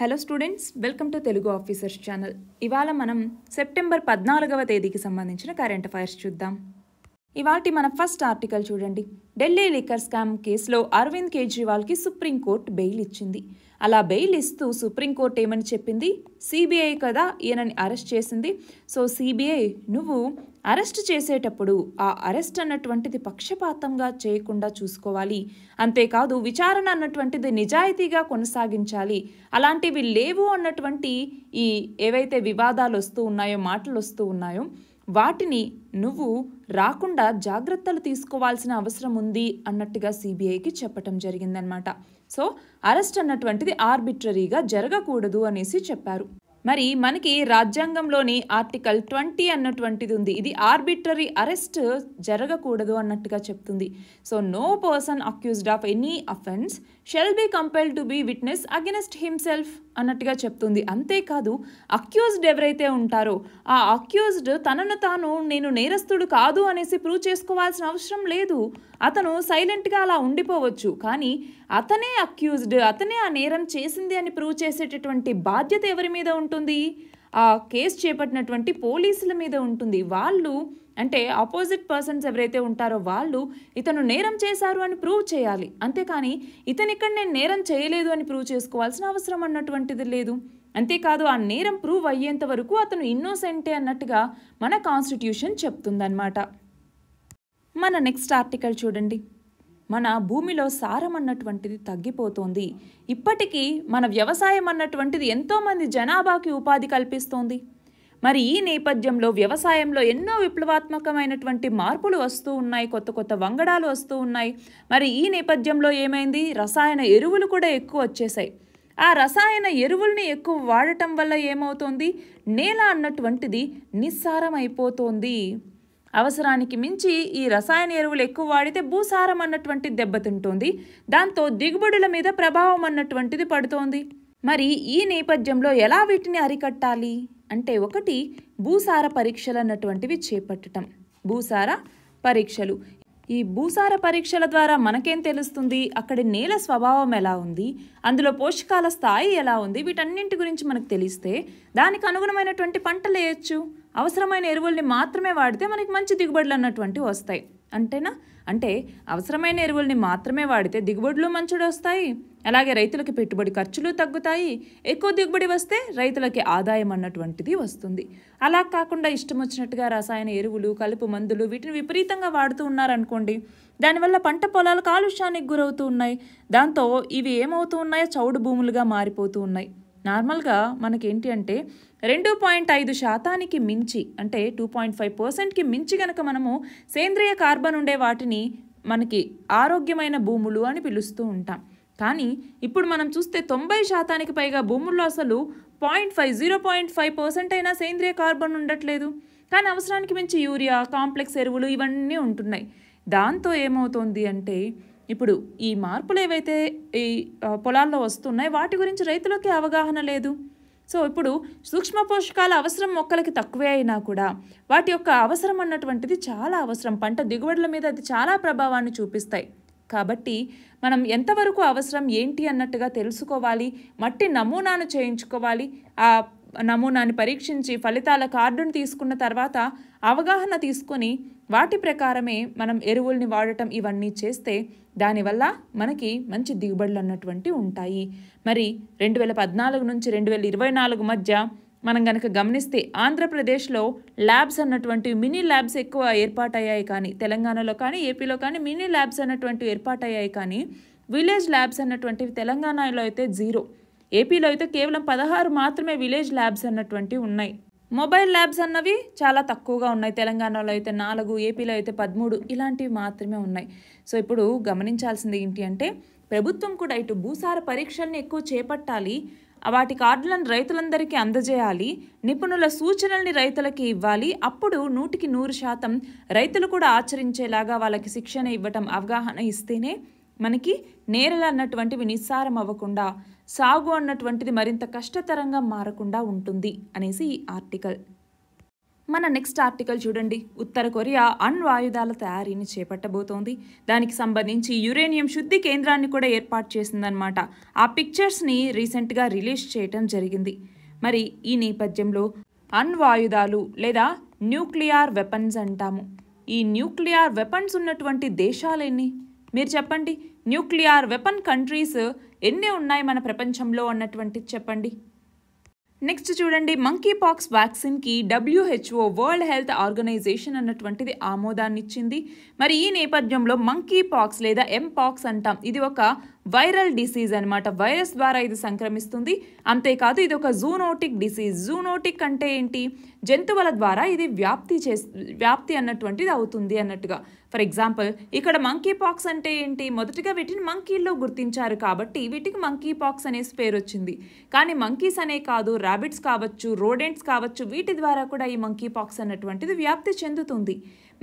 hello students welcome to Telugu officers channel ఇవాళ మనం September పద్నాలుగవ తేదీకి సంబంధించిన కరెంట్ అఫైర్స్ చూద్దాం ఇవాటి మన ఫస్ట్ ఆర్టికల్ చూడండి ఢిల్లీ లిక్కర్ స్కామ్ కేసులో అరవింద్ కేజ్రీవాల్కి సుప్రీంకోర్టు బెయిల్ ఇచ్చింది అలా బెయిల్ ఇస్తూ సుప్రీంకోర్టు ఏమని చెప్పింది సిబిఐ కదా ఈయనని అరెస్ట్ చేసింది సో సిబిఐ నువ్వు అరెస్ట్ చేసేటప్పుడు ఆ అరెస్ట్ అన్నటువంటిది పక్షపాతంగా చేయకుండా చూసుకోవాలి అంతేకాదు విచారణ అన్నటువంటిది నిజాయితీగా కొనసాగించాలి అలాంటివి లేవు అన్నటువంటి ఈ ఏవైతే వివాదాలు వస్తూ ఉన్నాయో మాటలు వస్తూ ఉన్నాయో వాటిని నువ్వు రాకుండా జాగ్రత్తలు తీసుకోవాల్సిన అవసరం ఉంది అన్నట్టుగా సిబిఐకి చెప్పటం జరిగిందనమాట సో అరెస్ట్ అన్నటువంటిది ఆర్బిట్రరీగా జరగకూడదు అనేసి చెప్పారు మరి మనకి రాజ్యాంగంలోని ఆర్టికల్ ట్వంటీ అన్నటువంటిది ఉంది ఇది ఆర్బిటరీ అరెస్ట్ జరగకూడదు అన్నట్టుగా చెప్తుంది so no person accused of any offence shall be compel to be witness against himself అన్నట్టుగా చెప్తుంది అంతేకాదు అక్యూజ్డ్ ఎవరైతే ఉంటారో ఆ అక్యూజ్డ్ తనను తాను నేను నేరస్తుడు కాదు అనేసి ప్రూవ్ చేసుకోవాల్సిన అవసరం లేదు అతను సైలెంట్గా అలా ఉండిపోవచ్చు కానీ అతనే అక్యూజ్డ్ అతనే ఆ నేరం చేసింది అని ప్రూవ్ చేసేటటువంటి బాధ్యత ఎవరి మీద ఉంటుంది ఆ కేసు చేపట్టినటువంటి పోలీసుల మీద ఉంటుంది వాళ్ళు అంటే ఆపోజిట్ పర్సన్స్ ఎవరైతే ఉంటారో వాళ్ళు ఇతను నేరం చేశారు అని ప్రూవ్ చేయాలి అంతేకాని ఇతను ఇక్కడ నేను నేరం చేయలేదు అని ప్రూవ్ చేసుకోవాల్సిన అవసరం అన్నటువంటిది లేదు అంతేకాదు ఆ నేరం ప్రూవ్ అయ్యేంత వరకు అతను ఇన్నోసెంటే అన్నట్టుగా మన కాన్స్టిట్యూషన్ చెప్తుందన్నమాట మన నెక్స్ట్ ఆర్టికల్ చూడండి మన భూమిలో సారం అన్నటువంటిది తగ్గిపోతోంది ఇప్పటికీ మన వ్యవసాయం అన్నటువంటిది ఎంతోమంది జనాభాకి ఉపాధి కల్పిస్తోంది మరి ఈ నేపథ్యంలో వ్యవసాయంలో ఎన్నో విప్లవాత్మకమైనటువంటి మార్పులు వస్తూ ఉన్నాయి కొత్త కొత్త వంగడాలు వస్తూ ఉన్నాయి మరి ఈ నేపథ్యంలో ఏమైంది రసాయన ఎరువులు కూడా ఎక్కువ వచ్చేసాయి ఆ రసాయన ఎరువుల్ని ఎక్కువ వాడటం వల్ల ఏమవుతోంది నేల అన్నటువంటిది నిస్సారం అయిపోతోంది అవసరానికి మించి ఈ రసాయన ఎరువులు ఎక్కువ వాడితే భూసారం అన్నటువంటి దెబ్బతింటుంది దాంతో దిగుబడుల మీద ప్రభావం అన్నటువంటిది పడుతోంది మరి ఈ నేపథ్యంలో ఎలా వీటిని అరికట్టాలి అంటే ఒకటి భూసార పరీక్షలు అన్నటువంటివి చేపట్టడం భూసార పరీక్షలు ఈ భూసార పరీక్షల ద్వారా మనకేం తెలుస్తుంది అక్కడి నేల స్వభావం ఎలా ఉంది అందులో పోషకాల స్థాయి ఎలా ఉంది వీటన్నింటి గురించి మనకు తెలిస్తే దానికి అనుగుణమైనటువంటి పంటలు వేయచ్చు అవసరమైన ఎరువుల్ని మాత్రమే వాడితే మనకి మంచి దిగుబడులు అన్నటువంటివి వస్తాయి అంటేనా అంటే అవసరమైన ఎరువుల్ని మాత్రమే వాడితే దిగుబడులు మంచుడు వస్తాయి అలాగే రైతులకి పెట్టుబడి ఖర్చులు తగ్గుతాయి ఎక్కువ దిగుబడి వస్తే రైతులకి ఆదాయం అన్నటువంటిది వస్తుంది అలా కాకుండా ఇష్టం వచ్చినట్టుగా రసాయన ఎరువులు కలుపు మందులు వీటిని విపరీతంగా వాడుతూ ఉన్నారనుకోండి దానివల్ల పంట పొలాలు కాలుష్యానికి గురవుతూ ఉన్నాయి దాంతో ఇవి ఏమవుతూ ఉన్నాయో చౌడు భూములుగా మారిపోతూ ఉన్నాయి నార్మల్గా మనకేంటి అంటే రెండు పాయింట్ ఐదు శాతానికి మించి అంటే టూ పాయింట్ ఫైవ్ పర్సెంట్కి మించి గనక మనము సేంద్రియ కార్బన్ ఉండే వాటిని మనకి ఆరోగ్యమైన భూములు అని పిలుస్తూ ఉంటాం కానీ ఇప్పుడు మనం చూస్తే తొంభై శాతానికి పైగా భూముల్లో అసలు point five zero point five percent అయినా సేంద్రియ కార్బన్ ఉండట్లేదు కానీ అవసరానికి మించి యూరియా కాంప్లెక్స్ ఎరువులు ఇవన్నీ ఉంటున్నాయి దాంతో ఏమవుతోంది అంటే ఇప్పుడు ఈ మార్పులు ఏవైతే ఈ పొలాల్లో వస్తున్నాయి వాటి గురించి రైతులకి అవగాహన లేదు సో ఇప్పుడు సూక్ష్మ పోషకాల అవసరం మొక్కలకి తక్కువే అయినా కూడా వాటి యొక్క అవసరం అన్నటువంటిది చాలా అవసరం పంట దిగుబడుల మీద అది చాలా ప్రభావాన్ని చూపిస్తాయి కాబట్టి మనం ఎంతవరకు అవసరం ఏంటి అన్నట్టుగా తెలుసుకోవాలి మట్టి నమూనాను చేయించుకోవాలి ఆ నమూనాని పరీక్షించి ఫలితాల కార్డును తీసుకున్న తర్వాత అవగాహన తీసుకొని వాటి ప్రకారమే మనం ఎరువుల్ని వాడటం ఇవన్నీ చేస్తే దానివల్ల మనకి మంచి దిగుబడులు అన్నటువంటి ఉంటాయి మరి రెండు వేల పద్నాలుగు నుంచి రెండు వేల ఇరవై నాలుగు మధ్య మనం గనక గమనిస్తే ఆంధ్రప్రదేశ్లో ల్యాబ్స్ అన్నటువంటి మినీ ల్యాబ్స్ ఎక్కువ ఏర్పాటయ్యాయి కానీ తెలంగాణలో కానీ ఏపీలో కానీ మినీ ల్యాబ్స్ అన్నటువంటివి ఏర్పాటయ్యాయి కానీ విలేజ్ ల్యాబ్స్ అన్నటువంటివి తెలంగాణలో అయితే జీరో ఏపీలో అయితే కేవలం పదహారు మాత్రమే విలేజ్ ల్యాబ్స్ అన్నటువంటివి ఉన్నాయి మొబైల్ ల్యాబ్స్ అన్నవి చాలా తక్కువగా ఉన్నాయి తెలంగాణలో అయితే నాలుగు ఏపీలో అయితే పదమూడు ఇలాంటివి మాత్రమే ఉన్నాయి సో ఇప్పుడు గమనించాల్సింది ఏంటి అంటే ప్రభుత్వం కూడా ఇటు భూసార పరీక్షల్ని ఎక్కువ చేపట్టాలి వాటి కార్డులను రైతులందరికీ అందజేయాలి నిపుణుల సూచనల్ని రైతులకి ఇవ్వాలి అప్పుడు నూటికి నూరు శాతం రైతులు కూడా ఆచరించేలాగా వాళ్ళకి శిక్షణ ఇవ్వటం అవగాహన ఇస్తేనే మనకి నేరలు అన్నటువంటివి నిస్సారం అవ్వకుండా సాగు అన్నటువంటిది మరింత కష్టతరంగా మారకుండా ఉంటుంది అనేసి ఈ ఆర్టికల్ మన నెక్స్ట్ ఆర్టికల్ చూడండి ఉత్తర కొరియా అణ్వాయుధాల తయారీని చేపట్టబోతోంది దానికి సంబంధించి యురేనియం శుద్ధి కేంద్రాన్ని కూడా ఏర్పాటు చేసిందనమాట ఆ పిక్చర్స్ని రీసెంట్గా రిలీజ్ చేయటం జరిగింది మరి ఈ నేపథ్యంలో అణ్వాయుధాలు లేదా న్యూక్లియార్ వెపన్స్ అంటాము ఈ న్యూక్లియార్ వెపన్స్ ఉన్నటువంటి దేశాలేన్ని మీరు చెప్పండి న్యూక్లియార్ వెపన్ కంట్రీస్ ఎన్ని ఉన్నాయి మన ప్రపంచంలో అన్నటువంటిది చెప్పండి నెక్స్ట్ చూడండి మంకీ పాక్స్ వ్యాక్సిన్కి డబ్ల్యూహెచ్ఓ వరల్డ్ హెల్త్ ఆర్గనైజేషన్ అన్నటువంటిది ఆమోదాన్నిచ్చింది మరి ఈ నేపథ్యంలో మంకీ పాక్స్ లేదా ఎంపాక్స్ అంటాం ఇది ఒక వైరల్ డిసీజ్ అనమాట వైరస్ ద్వారా ఇది సంక్రమిస్తుంది అంతేకాదు ఇది ఒక జూనోటిక్ డిసీజ్ జూనోటిక్ అంటే ఏంటి జంతువుల ద్వారా ఇది వ్యాప్తి చే వ్యాప్తి అన్నటువంటిది అవుతుంది అన్నట్టుగా ఫర్ ఎగ్జాంపుల్ ఇక్కడ మంకీ పాక్స్ అంటే ఏంటి మొదటిగా వీటిని మంకీల్లో గుర్తించారు కాబట్టి వీటికి మంకీ పాక్స్ అనేసి పేరు వచ్చింది కానీ మంకీస్ అనే కాదు ర్యాబిట్స్ కావచ్చు రోడెంట్స్ కావచ్చు వీటి ద్వారా కూడా ఈ మంకీ పాక్స్ అన్నటువంటిది వ్యాప్తి చెందుతుంది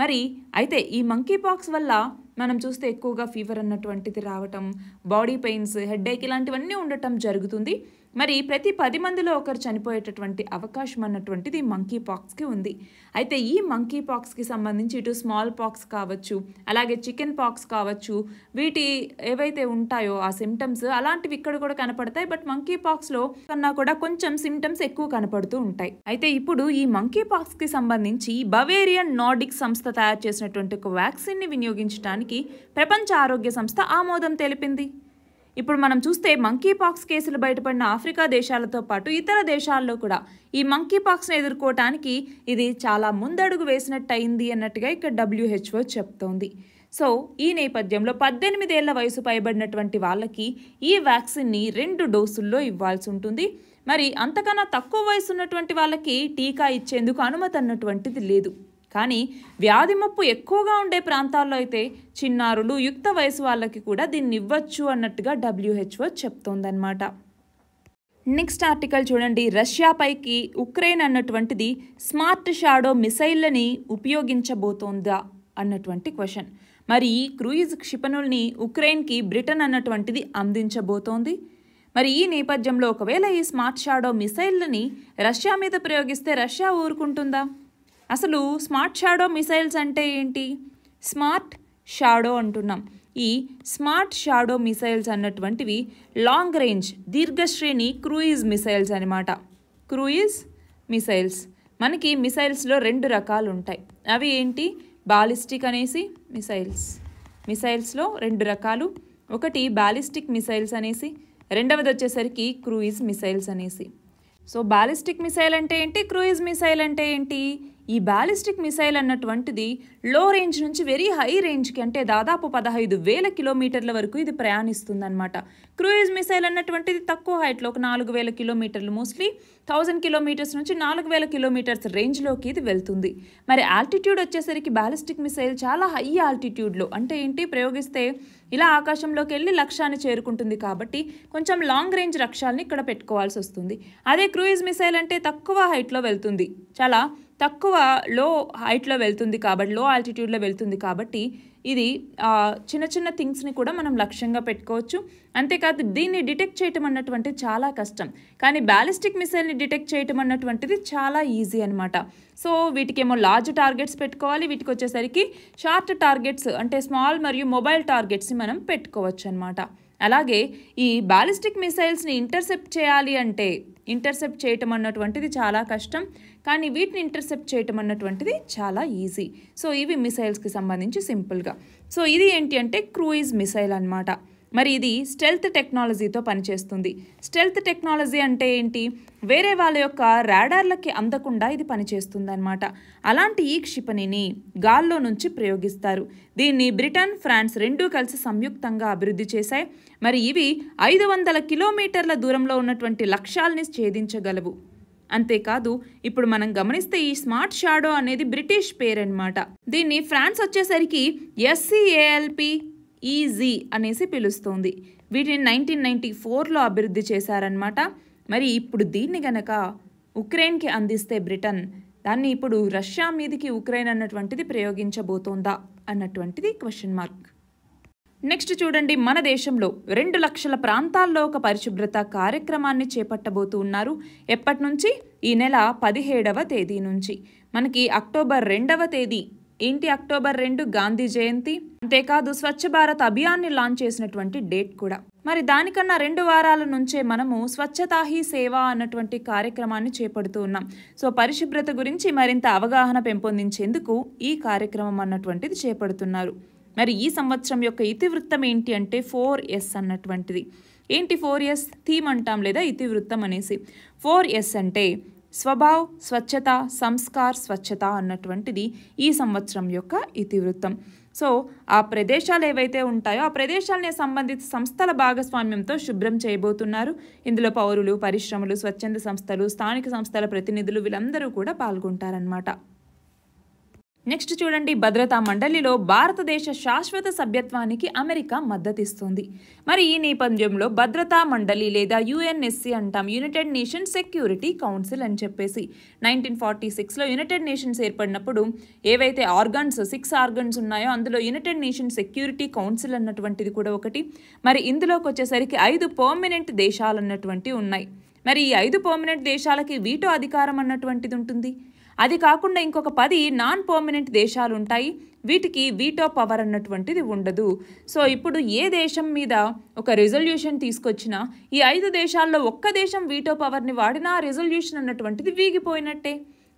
మరి అయితే ఈ మంకీ పాక్స్ వల్ల మనం చూస్తే ఎక్కువగా ఫీవర్ అన్నటువంటిది రావటం బాడీ పెయిన్స్ హెడ్ఏక్ ఇలాంటివన్నీ ఉండటం జరుగుతుంది మరి ప్రతి పది మందిలో ఒకరు చనిపోయేటటువంటి అవకాశం అన్నటువంటిది మంకీ పాక్స్కి ఉంది అయితే ఈ మంకీ పాక్స్కి సంబంధించి ఇటు స్మాల్ పాక్స్ కావచ్చు అలాగే చికెన్ పాక్స్ కావచ్చు వీటి ఏవైతే ఉంటాయో ఆ సిమ్టమ్స్ అలాంటివి ఇక్కడ కూడా కనపడతాయి బట్ మంకీ పాక్స్లో కన్నా కూడా కొంచెం సిమ్టమ్స్ ఎక్కువ కనపడుతూ ఉంటాయి అయితే ఇప్పుడు ఈ మంకీ పాక్స్కి సంబంధించి బవేరియన్ నార్డిక్ సంస్థ తయారు చేసినటువంటి ఒక వ్యాక్సిన్ని వినియోగించడానికి ప్రపంచ ఆరోగ్య సంస్థ ఆమోదం తెలిపింది ఇప్పుడు మనం చూస్తే మంకీ పాక్స్ కేసులు బయటపడిన ఆఫ్రికా దేశాలతో పాటు ఇతర దేశాల్లో కూడా ఈ మంకీ పాక్స్ను ఎదుర్కోవటానికి ఇది చాలా ముందడుగు వేసినట్టు అయింది అన్నట్టుగా ఇక్కడ డబ్ల్యూహెచ్ఓ చెప్తోంది సో ఈ నేపథ్యంలో పద్దెనిమిదేళ్ల వయసు పైబడినటువంటి వాళ్ళకి ఈ వ్యాక్సిన్ని రెండు డోసుల్లో ఇవ్వాల్సి ఉంటుంది మరి అంతకన్నా తక్కువ వయసు ఉన్నటువంటి వాళ్ళకి టీకా ఇచ్చేందుకు అనుమతి అన్నటువంటిది లేదు కానీ వ్యాధి మప్పు ఎక్కువగా ఉండే ప్రాంతాల్లో అయితే చిన్నారులు యుక్త వయసు వాళ్ళకి కూడా దీన్ని ఇవ్వచ్చు అన్నట్టుగా డబ్ల్యూహెచ్ఓ చెప్తోందన్నమాట నెక్స్ట్ ఆర్టికల్ చూడండి రష్యాపైకి ఉక్రెయిన్ అన్నటువంటిది స్మార్ట్ షాడో మిసైళ్ళని ఉపయోగించబోతోందా అన్నటువంటి క్వశ్చన్ మరి ఈ క్రూయిజ్ క్షిపణుల్ని ఉక్రెయిన్కి బ్రిటన్ అన్నటువంటిది అందించబోతోంది మరి ఈ నేపథ్యంలో ఒకవేళ ఈ స్మార్ట్ షాడో మిసైళ్ళని రష్యా మీద ప్రయోగిస్తే రష్యా ఊరుకుంటుందా అసలు స్మార్ట్ షాడో మిసైల్స్ అంటే ఏంటి స్మార్ట్ షాడో అంటున్నాం ఈ స్మార్ట్ షాడో మిసైల్స్ అన్నటువంటివి లాంగ్ రేంజ్ దీర్ఘశ్రేణి క్రూయిజ్ మిసైల్స్ అనమాట క్రూయిజ్ మిసైల్స్ మనకి మిసైల్స్లో రెండు రకాలు ఉంటాయి అవి ఏంటి బాలిస్టిక్ అనేసి మిసైల్స్ మిసైల్స్లో రెండు రకాలు ఒకటి బాలిస్టిక్ మిసైల్స్ అనేసి రెండవది వచ్చేసరికి క్రూయిజ్ మిసైల్స్ అనేసి సో బాలిస్టిక్ మిసైల్ అంటే ఏంటి క్రూయిజ్ మిసైల్ అంటే ఏంటి ఈ బ్యాలిస్టిక్ మిసైల్ అన్నటువంటిది లో రేంజ్ నుంచి వెరీ హై రేంజ్కి అంటే దాదాపు పదహైదు వేల కిలోమీటర్ల వరకు ఇది ప్రయాణిస్తుందన్నమాట క్రూయిజ్ మిసైల్ అన్నటువంటిది తక్కువ హైట్లో ఒక నాలుగు వేల కిలోమీటర్లు మోస్ట్లీ థౌజండ్ కిలోమీటర్స్ నుంచి నాలుగు వేల కిలోమీటర్స్ రేంజ్లోకి ఇది వెళ్తుంది మరి ఆల్టిట్యూడ్ వచ్చేసరికి బ్యాలిస్టిక్ మిసైల్ చాలా హై ఆల్టిట్యూడ్లో అంటే ఏంటి ప్రయోగిస్తే ఇలా ఆకాశంలోకి వెళ్ళి లక్ష్యాన్ని చేరుకుంటుంది కాబట్టి కొంచెం లాంగ్ రేంజ్ లక్ష్యాలను ఇక్కడ పెట్టుకోవాల్సి వస్తుంది అదే క్రూయిజ్ మిసైల్ అంటే తక్కువ హైట్లో వెళ్తుంది చాలా తక్కువ లో హైట్లో వెళ్తుంది కాబట్టి లో ఆల్టిట్యూడ్లో వెళ్తుంది కాబట్టి ఇది చిన్న చిన్న థింగ్స్ని కూడా మనం లక్ష్యంగా పెట్టుకోవచ్చు అంతేకాదు దీన్ని డిటెక్ట్ చేయటం అన్నటువంటి చాలా కష్టం కానీ బ్యాలిస్టిక్ మిసైల్ని డిటెక్ట్ చేయటం అన్నటువంటిది చాలా ఈజీ అనమాట సో వీటికేమో లార్జ్ టార్గెట్స్ పెట్టుకోవాలి వీటికి వచ్చేసరికి షార్ట్ టార్గెట్స్ అంటే స్మాల్ మరియు మొబైల్ టార్గెట్స్ని మనం పెట్టుకోవచ్చు అనమాట అలాగే ఈ బ్యాలిస్టిక్ మిసైల్స్ని ఇంటర్సెప్ట్ చేయాలి అంటే ఇంటర్సెప్ట్ చేయటం అన్నటువంటిది చాలా కష్టం కానీ వీటిని ఇంటర్సెప్ట్ చేయటం అన్నటువంటిది చాలా ఈజీ సో ఇవి మిసైల్స్కి సంబంధించి సింపుల్గా సో ఇది ఏంటి అంటే క్రూయిజ్ మిసైల్ అనమాట మరి ఇది స్టెల్త్ టెక్నాలజీతో పనిచేస్తుంది స్టెల్త్ టెక్నాలజీ అంటే ఏంటి వేరే వాళ్ళ యొక్క రాడార్లకి అందకుండా ఇది పనిచేస్తుందన్నమాట అలాంటి ఈ క్షిపణిని గాల్లో నుంచి ప్రయోగిస్తారు దీన్ని బ్రిటన్ ఫ్రాన్స్ రెండూ కలిసి సంయుక్తంగా అభివృద్ధి చేశాయి మరి ఇవి ఐదు వందల కిలోమీటర్ల దూరంలో ఉన్నటువంటి లక్ష్యాల్ని ఛేదించగలవు అంతేకాదు ఇప్పుడు మనం గమనిస్తే ఈ స్మార్ట్ షాడో అనేది బ్రిటిష్ పేరన్నమాట దీన్ని ఫ్రాన్స్ వచ్చేసరికి ఎస్సీఏఎల్పి ఈజీ అనేసి పిలుస్తుంది వీటిని నైన్టీన్ నైన్టీ ఫోర్లో అభివృద్ధి చేశారనమాట మరి ఇప్పుడు దీన్ని గనక ఉక్రెయిన్కి అందిస్తే బ్రిటన్ దాన్ని ఇప్పుడు రష్యా మీదికి ఉక్రెయిన్ అన్నటువంటిది ప్రయోగించబోతోందా అన్నటువంటిది క్వశ్చన్ మార్క్ నెక్స్ట్ చూడండి మన దేశంలో రెండు లక్షల ప్రాంతాల్లో ఒక పరిశుభ్రత కార్యక్రమాన్ని చేపట్టబోతూ ఉన్నారు ఎప్పటి నుంచి ఈ నెల పదిహేడవ తేదీ నుంచి మనకి అక్టోబర్ రెండవ తేదీ ఏంటి అక్టోబర్ రెండు గాంధీ జయంతి అంతేకాదు స్వచ్ఛ భారత్ అభియాన్ని లాంచ్ చేసినటువంటి డేట్ కూడా మరి దానికన్నా రెండు వారాల నుంచే మనము స్వచ్ఛతా హీ సేవ అన్నటువంటి కార్యక్రమాన్ని చేపడుతూ ఉన్నాం సో పరిశుభ్రత గురించి మరింత అవగాహన పెంపొందించేందుకు ఈ కార్యక్రమం అన్నటువంటిది చేపడుతున్నారు మరి ఈ సంవత్సరం యొక్క ఇతివృత్తం ఏంటి అంటే ఫోర్ ఎస్ అన్నటువంటిది ఏంటి ఫోర్ ఎస్ థీమ్ అంటాం లేదా ఇతివృత్తం అనేసి ఫోర్ ఎస్ అంటే స్వభావ్ స్వచ్ఛత సంస్కార్ స్వచ్ఛత అన్నటువంటిది ఈ సంవత్సరం యొక్క ఇతివృత్తం సో ఆ ప్రదేశాలు ఏవైతే ఉంటాయో ఆ ప్రదేశాలనే సంబంధిత సంస్థల భాగస్వామ్యంతో శుభ్రం చేయబోతున్నారు ఇందులో పౌరులు పరిశ్రమలు స్వచ్ఛంద సంస్థలు స్థానిక సంస్థల ప్రతినిధులు వీళ్ళందరూ కూడా పాల్గొంటారనమాట నెక్స్ట్ చూడండి భద్రతా మండలిలో భారతదేశ శాశ్వత సభ్యత్వానికి అమెరికా మద్దతిస్తుంది మరి ఈ నేపథ్యంలో భద్రతా మండలి లేదా యుఎన్ఎస్సి అంటాం యునైటెడ్ నేషన్స్ సెక్యూరిటీ కౌన్సిల్ అని చెప్పేసి నైన్టీన్ ఫార్టీ సిక్స్లో యునైటెడ్ నేషన్స్ ఏర్పడినప్పుడు ఏవైతే ఆర్గన్స్ సిక్స్ ఆర్గన్స్ ఉన్నాయో అందులో యునైటెడ్ నేషన్ సెక్యూరిటీ కౌన్సిల్ అన్నటువంటిది కూడా ఒకటి మరి ఇందులోకి వచ్చేసరికి ఐదు పర్మనెంట్ దేశాలు అన్నటువంటివి ఉన్నాయి మరి ఈ ఐదు పర్మనెంట్ దేశాలకి వీటో అధికారం అన్నటువంటిది ఉంటుంది అది కాకుండా ఇంకొక పది నాన్ పర్మనెంట్ దేశాలు ఉంటాయి వీటికి వీటో పవర్ అన్నటువంటిది ఉండదు సో ఇప్పుడు ఏ దేశం మీద ఒక రిజల్యూషన్ తీసుకొచ్చినా ఈ ఐదు దేశాల్లో ఒక్క దేశం వీటో పవర్ని వాడినా రిజల్యూషన్ అన్నటువంటిది వీగిపోయినట్టే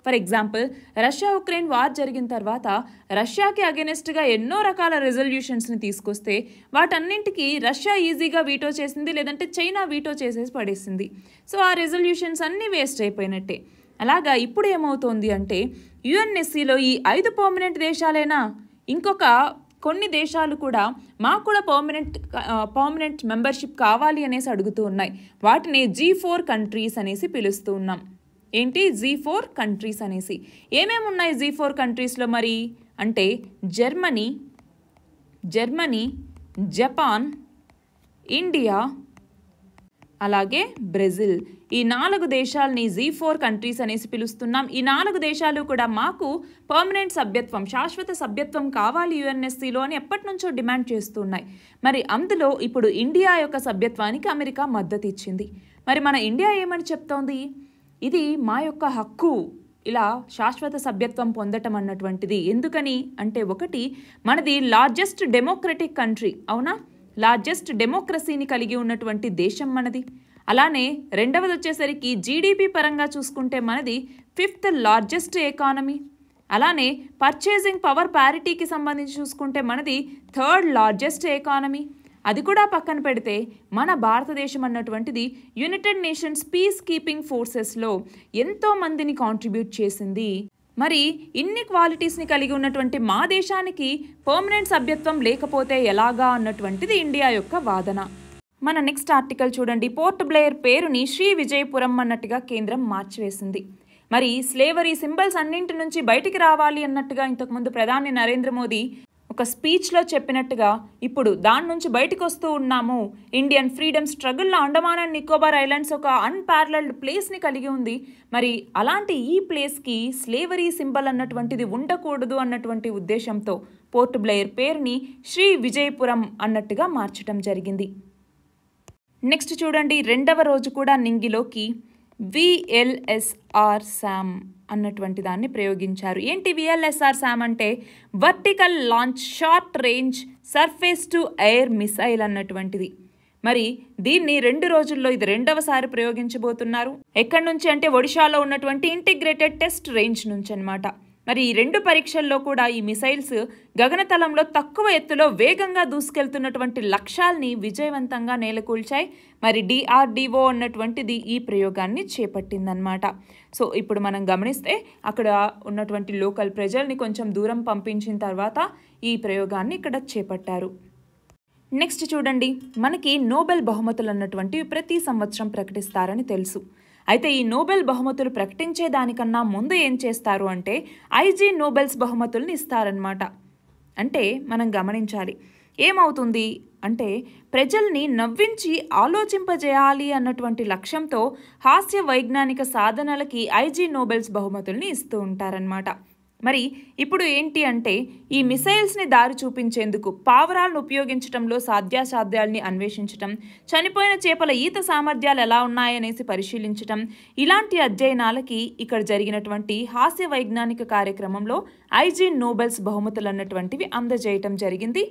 for example Russia Ukraine war జరిగిన తర్వాత రష్యాకి అగెనెస్ట్గా ఎన్నో రకాల రెజల్యూషన్స్ని తీసుకొస్తే వాటన్నింటికి రష్యా ఈజీగా వీటో చేసింది లేదంటే చైనా వీటో చేసేసి పడేసింది సో ఆ రెజల్యూషన్స్ అన్నీ వేస్ట్ అయిపోయినట్టే అలాగా ఇప్పుడు ఏమవుతోంది అంటే యుఎన్ఎస్సిలో ఈ ఐదు పర్మనెంట్ దేశాలైనా ఇంకొక కొన్ని దేశాలు కూడా మాకు కూడా పర్మనెంట్ పర్మనెంట్ మెంబర్షిప్ కావాలి అనేసి అడుగుతూ ఉన్నాయి వాటిని జీ ఫోర్ కంట్రీస్ అనేసి పిలుస్తూ ఉన్నాం ఏంటి జీ ఫోర్ కంట్రీస్ అనేసి ఏమేమి ఉన్నాయి జీ ఫోర్ కంట్రీస్లో మరి అంటే జర్మనీ జర్మనీ జపాన్ ఇండియా అలాగే బ్రెజిల్ ఈ నాలుగు దేశాలని జీ ఫోర్ కంట్రీస్ అనేసి పిలుస్తున్నాం ఈ నాలుగు దేశాలు కూడా మాకు పర్మనెంట్ సభ్యత్వం శాశ్వత సభ్యత్వం కావాలి యుఎన్ఎస్సిలో అని ఎప్పటి నుంచో డిమాండ్ చేస్తున్నాయి మరి అందులో ఇప్పుడు ఇండియా యొక్క సభ్యత్వానికి అమెరికా మద్దతు ఇచ్చింది మరి మన ఇండియా ఏమని చెప్తోంది ఇది మా యొక్క హక్కు ఇలా శాశ్వత సభ్యత్వం పొందటం అన్నటువంటిది ఎందుకని అంటే ఒకటి మనది లార్జెస్ట్ డెమోక్రటిక్ కంట్రీ అవునా లార్జెస్ట్ డెమోక్రసీని కలిగి ఉన్నటువంటి దేశం మనది అలానే రెండవది వచ్చేసరికి జీడిపి పరంగా చూసుకుంటే మనది ఫిఫ్త్ లార్జెస్ట్ ఎకానమీ అలానే పర్చేసింగ్ పవర్ ప్యారిటీకి సంబంధించి చూసుకుంటే మనది థర్డ్ లార్జెస్ట్ ఎకానమీ అది కూడా పక్కన పెడితే మన భారతదేశం అన్నటువంటిది యునైటెడ్ నేషన్స్ పీస్ కీపింగ్ ఫోర్సెస్లో ఎంతోమందిని కాంట్రిబ్యూట్ చేసింది మరి ఇన్ని క్వాలిటీస్ని కలిగి ఉన్నటువంటి మా దేశానికి పర్మనెంట్ సభ్యత్వం లేకపోతే ఎలాగా అన్నటువంటిది ఇండియా యొక్క వాదన మన నెక్స్ట్ ఆర్టికల్ చూడండి పోర్ట్ బ్లేయర్ పేరుని శ్రీ విజయపురం అన్నట్టుగా కేంద్రం మార్చివేసింది మరి స్లేవరీ సింబల్స్ అన్నింటి నుంచి బయటికి రావాలి అన్నట్టుగా ఇంతకుముందు ప్రధాని నరేంద్ర మోదీ ఒక స్పీచ్లో చెప్పినట్టుగా ఇప్పుడు దాని నుంచి బయటకు వస్తూ ఉన్నాము ఇండియన్ ఫ్రీడమ్ స్ట్రగుల్లో అండమాన్ అండ్ నికోబార్ ఐలాండ్స్ ఒక అన్పారలల్డ్ ప్లేస్ని కలిగి ఉంది మరి అలాంటి ఈ ప్లేస్కి స్లేవరీ సింబల్ అన్నటువంటిది ఉండకూడదు అన్నటువంటి ఉద్దేశంతో పోర్ట్ బ్లేయర్ పేరుని శ్రీ విజయపురం అన్నట్టుగా మార్చడం జరిగింది నెక్స్ట్ చూడండి రెండవ రోజు కూడా నింగిలోకి విఎల్ఎస్ఆర్ శామ్ అన్నటువంటి దాన్ని ప్రయోగించారు ఏంటి విఎల్ఎస్ఆర్ శామ్ అంటే vertical launch short range surface to air missile అన్నటువంటిది మరి దీన్ని రెండు రోజుల్లో ఇది రెండవసారి ప్రయోగించబోతున్నారు ఎక్కడి నుంచి అంటే ఒడిశాలో ఉన్నటువంటి ఇంటిగ్రేటెడ్ టెస్ట్ రేంజ్ నుంచి అనమాట మరి ఈ రెండు పరీక్షల్లో కూడా ఈ మిసైల్స్ గగనతలంలో తక్కువ ఎత్తులో వేగంగా దూసుకెళ్తున్నటువంటి లక్ష్యాల్ని విజయవంతంగా నేలకూల్చాయి మరి డిఆర్డిఓ అన్నటువంటిది ఈ ప్రయోగాన్ని చేపట్టిందనమాట సో ఇప్పుడు మనం గమనిస్తే అక్కడ ఉన్నటువంటి లోకల్ ప్రజల్ని కొంచెం దూరం పంపించిన తర్వాత ఈ ప్రయోగాన్ని ఇక్కడ చేపట్టారు నెక్స్ట్ చూడండి మనకి నోబెల్ బహుమతులు అన్నటువంటివి ప్రతి సంవత్సరం ప్రకటిస్తారని తెలుసు అయితే ఈ నోబెల్ బహుమతులు ప్రకటించే దానికన్నా ముందు ఏం చేస్తారు అంటే ఐజీ నోబెల్స్ బహుమతుల్ని ఇస్తారనమాట అంటే మనం గమనించాలి ఏమవుతుంది అంటే ప్రజల్ని నవ్వించి ఆలోచింపజేయాలి అన్నటువంటి లక్ష్యంతో హాస్య వైజ్ఞానిక సాధనలకి ఐజీ నోబెల్స్ బహుమతుల్ని ఇస్తూ ఉంటారనమాట మరి ఇప్పుడు ఏంటి అంటే ఈ మిసైల్స్ని దారి చూపించేందుకు పావురాలను ఉపయోగించడంలో సాధ్యాసాధ్యాల్ని అన్వేషించటం చనిపోయిన చేపల ఈత సామర్థ్యాలు ఎలా ఉన్నాయనేసి పరిశీలించటం ఇలాంటి అధ్యయనాలకి ఇక్కడ జరిగినటువంటి హాస్య వైజ్ఞానిక కార్యక్రమంలో ఐజీన్ నోబెల్స్ బహుమతులు అన్నటువంటివి అందజేయటం జరిగింది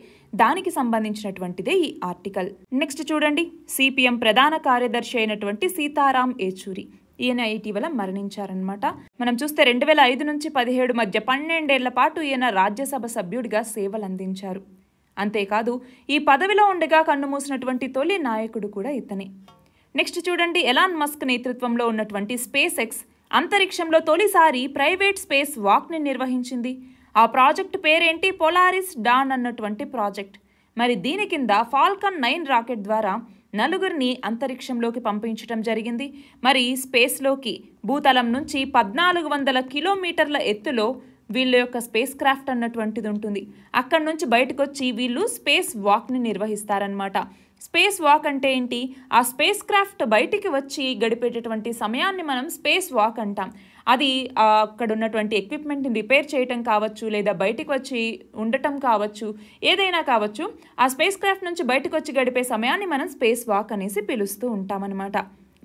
దానికి సంబంధించినటువంటిదే ఈ ఆర్టికల్ నెక్స్ట్ చూడండి సిపిఎం ప్రధాన కార్యదర్శి అయినటువంటి సీతారాం ఏచూరి ఈయన ఇటీవల మరణించారనమాట మనం చూస్తే రెండు వేల ఐదు నుంచి పదిహేడు మధ్య పన్నెండేళ్ల పాటు ఈయన రాజ్యసభ సభ్యుడిగా సేవలందించారు అంతేకాదు ఈ పదవిలో ఉండగా కన్నుమూసినటువంటి తొలి నాయకుడు కూడా ఇతనే నెక్స్ట్ చూడండి ఎలాన్ మస్క్ నేతృత్వంలో ఉన్నటువంటి స్పేస్ ఎక్స్ అంతరిక్షంలో తొలిసారి ప్రైవేట్ స్పేస్ వాక్ని నిర్వహించింది ఆ ప్రాజెక్టు పేరేంటి పొలారిస్ డాన్ అన్నటువంటి ప్రాజెక్ట్ మరి దీని కింద ఫాల్కన్ నైన్ రాకెట్ ద్వారా నలుగురిని అంతరిక్షంలోకి పంపించడం జరిగింది మరి స్పేస్లోకి భూతలం నుంచి పద్నాలుగు వందల కిలోమీటర్ల ఎత్తులో వీళ్ళ యొక్క స్పేస్ క్రాఫ్ట్ అన్నటువంటిది ఉంటుంది అక్కడి నుంచి బయటకు వచ్చి వీళ్ళు స్పేస్ వాక్ని నిర్వహిస్తారనమాట స్పేస్ వాక్ అంటే ఏంటి ఆ స్పేస్ క్రాఫ్ట్ బయటికి వచ్చి గడిపేటటువంటి సమయాన్ని మనం స్పేస్ వాక్ అంటాం అది అక్కడ ఉన్నటువంటి ఎక్విప్మెంట్ని రిపేర్ చేయటం కావచ్చు లేదా బయటికి వచ్చి ఉండటం కావచ్చు ఏదైనా కావచ్చు ఆ స్పేస్ క్రాఫ్ట్ నుంచి బయటకు వచ్చి గడిపే సమయాన్ని మనం స్పేస్ వాక్ అనేసి పిలుస్తూ ఉంటామన్నమాట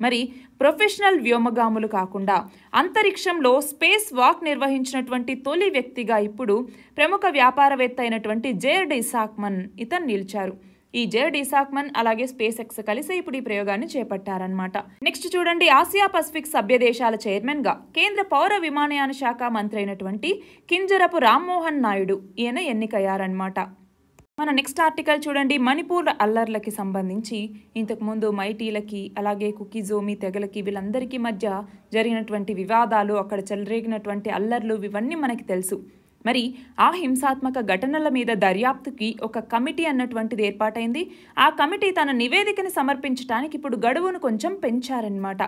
మరి ప్రొఫెషనల్ వ్యోమగాములు కాకుండా అంతరిక్షంలో స్పేస్ వాక్ నిర్వహించినటువంటి తొలి వ్యక్తిగా ఇప్పుడు ప్రముఖ వ్యాపారవేత్త అయినటువంటి జేర్డ్ ఇసాక్మన్ ఇతను నిలిచారు ఈ జెడ్ ఇసాక్మన్ అలాగే స్పేస్ ఎక్స్ కలిసి ఇప్పుడు ఈ ప్రయోగాన్ని చేపట్టారనమాట నెక్స్ట్ చూడండి ఆసియా పసిఫిక్ సభ్య దేశాల చైర్మన్ గా కేంద్ర పౌర విమానయాన శాఖ మంత్రి అయినటువంటి కింజరపు రామ్మోహన్ నాయుడు ఈయన ఎన్నికయ్యారనమాట మన నెక్స్ట్ ఆర్టికల్ చూడండి మణిపూర్ అల్లర్లకి సంబంధించి ఇంతకుముందు మైటీలకి అలాగే కుకీజోమి తెగలకి వీళ్ళందరికీ మధ్య జరిగినటువంటి వివాదాలు అక్కడ చెలరేగినటువంటి అల్లర్లు ఇవన్నీ మనకి తెలుసు మరి ఆ హింసాత్మక ఘటనల మీద దర్యాప్తుకి ఒక కమిటీ అన్నటువంటిది ఏర్పాటైంది ఆ కమిటీ తన నివేదికను సమర్పించడానికి ఇప్పుడు గడువును కొంచెం పెంచారనమాట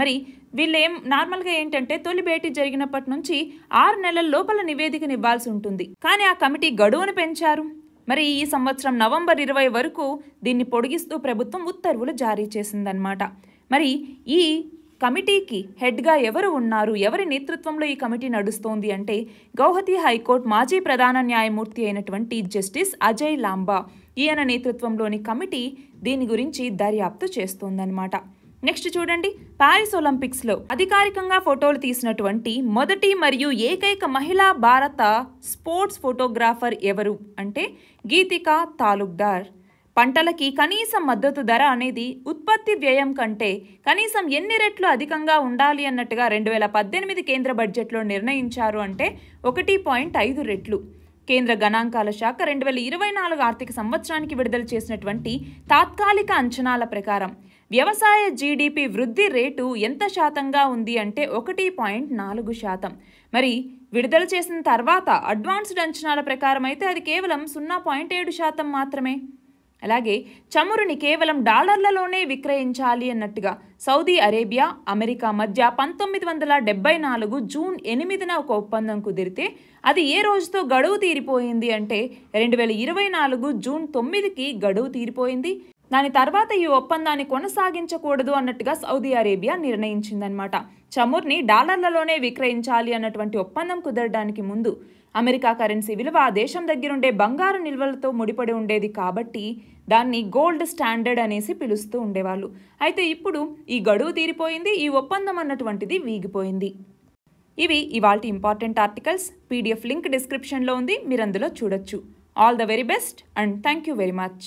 మరి వీళ్ళేం నార్మల్గా ఏంటంటే తొలి భేటీ జరిగినప్పటి నుంచి ఆరు నెలల లోపల నివేదికను ఇవ్వాల్సి ఉంటుంది కానీ ఆ కమిటీ గడువును పెంచారు మరి ఈ సంవత్సరం నవంబర్ ఇరవై వరకు దీన్ని పొడిగిస్తూ ప్రభుత్వం ఉత్తర్వులు జారీ చేసిందనమాట మరి ఈ కమిటీకి హెడ్గా ఎవరు ఉన్నారు ఎవరి నేతృత్వంలో ఈ కమిటీ నడుస్తోంది అంటే గౌహతి హైకోర్టు మాజీ ప్రధాన న్యాయమూర్తి అయినటువంటి జస్టిస్ అజయ్ లాంబా ఈయన నేతృత్వంలోని కమిటీ దీని గురించి దర్యాప్తు చేస్తోందన్నమాట నెక్స్ట్ చూడండి ప్యారిస్ ఒలింపిక్స్లో అధికారికంగా ఫోటోలు తీసినటువంటి మొదటి మరియు ఏకైక మహిళా భారత స్పోర్ట్స్ ఫోటోగ్రాఫర్ ఎవరు అంటే గీతికా తాలూక్దార్ పంటలకి కనీసం మద్దతు ధర అనేది ఉత్పత్తి వ్యయం కంటే కనీసం ఎన్ని రెట్లు అధికంగా ఉండాలి అన్నట్టుగా రెండు వేల పద్దెనిమిది కేంద్ర బడ్జెట్లో నిర్ణయించారు అంటే ఒకటి పాయింట్ ఐదు రెట్లు కేంద్ర గణాంకాల శాఖ రెండు వేల ఇరవై నాలుగు ఆర్థిక సంవత్సరానికి విడుదల చేసినటువంటి తాత్కాలిక అంచనాల ప్రకారం వ్యవసాయ జీడిపి వృద్ధి రేటు ఎంత శాతంగా ఉంది అంటే ఒకటి పాయింట్ నాలుగు శాతం మరి విడుదల చేసిన తర్వాత అడ్వాన్స్డ్ అంచనాల ప్రకారం అయితే అది కేవలం సున్నా పాయింట్ ఏడు శాతం మాత్రమే అలాగే చమురుని కేవలం డాలర్లలోనే విక్రయించాలి అన్నట్టుగా సౌదీ అరేబియా అమెరికా మధ్య పంతొమ్మిది వందల డెబ్బై నాలుగు జూన్ ఎనిమిదిన ఒక ఒప్పందం కుదిరితే అది ఏ రోజుతో గడువు తీరిపోయింది అంటే రెండు వేల ఇరవై నాలుగు జూన్ తొమ్మిదికి గడువు తీరిపోయింది దాని తర్వాత ఈ ఒప్పందాన్ని కొనసాగించకూడదు అన్నట్టుగా సౌదీ అరేబియా నిర్ణయించిందనమాట చమురుని డాలర్లలోనే విక్రయించాలి అన్నటువంటి ఒప్పందం కుదరడానికి ముందు అమెరికా కరెన్సీ విలువ ఆ దేశం దగ్గరుండే బంగారు నిల్వలతో ముడిపడి ఉండేది కాబట్టి దాన్ని గోల్డ్ స్టాండర్డ్ అనేసి పిలుస్తూ ఉండేవాళ్ళు అయితే ఇప్పుడు ఈ గడువు తీరిపోయింది ఈ ఒప్పందం అన్నటువంటిది వీగిపోయింది ఇవి ఇవాళ ఇంపార్టెంట్ ఆర్టికల్స్ పీడిఎఫ్ లింక్ డిస్క్రిప్షన్లో ఉంది మీరు అందులో చూడొచ్చు all the very best and thank you very much